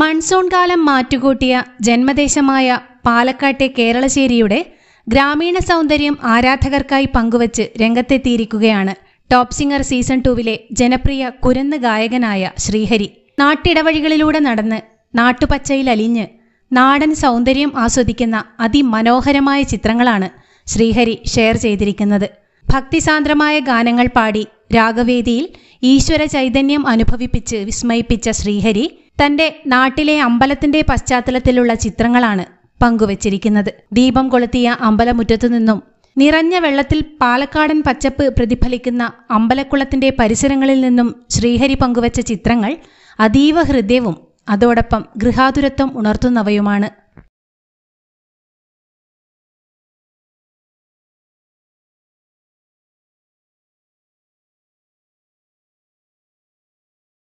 monsoon കാലം മാറ്റുകൂട്ടിയ ജന്മദേശമായ പാലക്കാട്ടെ കേരളശ്ശേരിയുടെ ഗ്രാമീണ സൗന്ദര്യം ആരാധകർക്കായി പങ്കുവച്ച് രംഗത്തെത്തിയിരിക്കുകയാണ് ടോപ് സിംഗർ സീസൺ ടുവിലെ ജനപ്രിയ കുരന്ന് ഗായകനായ ശ്രീഹരി നാട്ടിടവഴികളിലൂടെ നടന്ന് നാട്ടുപച്ചയിൽ അലിഞ്ഞ് നാടൻ സൗന്ദര്യം ആസ്വദിക്കുന്ന അതിമനോഹരമായ ചിത്രങ്ങളാണ് ശ്രീഹരി ഷെയർ ചെയ്തിരിക്കുന്നത് ഭക്തിസാന്ദ്രമായ ഗാനങ്ങൾ പാടി രാഗവേദിയിൽ ഈശ്വര ചൈതന്യം അനുഭവിപ്പിച്ച് വിസ്മയിപ്പിച്ച ശ്രീഹരി തന്റെ നാട്ടിലെ അമ്പലത്തിന്റെ പശ്ചാത്തലത്തിലുള്ള ചിത്രങ്ങളാണ് പങ്കുവച്ചിരിക്കുന്നത് ദീപം കൊളുത്തിയ അമ്പലമുറ്റത്തു നിന്നും നിറഞ്ഞ വെള്ളത്തിൽ പാലക്കാടൻ പച്ചപ്പ് പ്രതിഫലിക്കുന്ന അമ്പലക്കുളത്തിന്റെ പരിസരങ്ങളിൽ നിന്നും ശ്രീഹരി പങ്കുവച്ച ചിത്രങ്ങൾ അതീവ ഹൃദയവും അതോടൊപ്പം ഗൃഹാതുരത്വം ഉണർത്തുന്നവയുമാണ്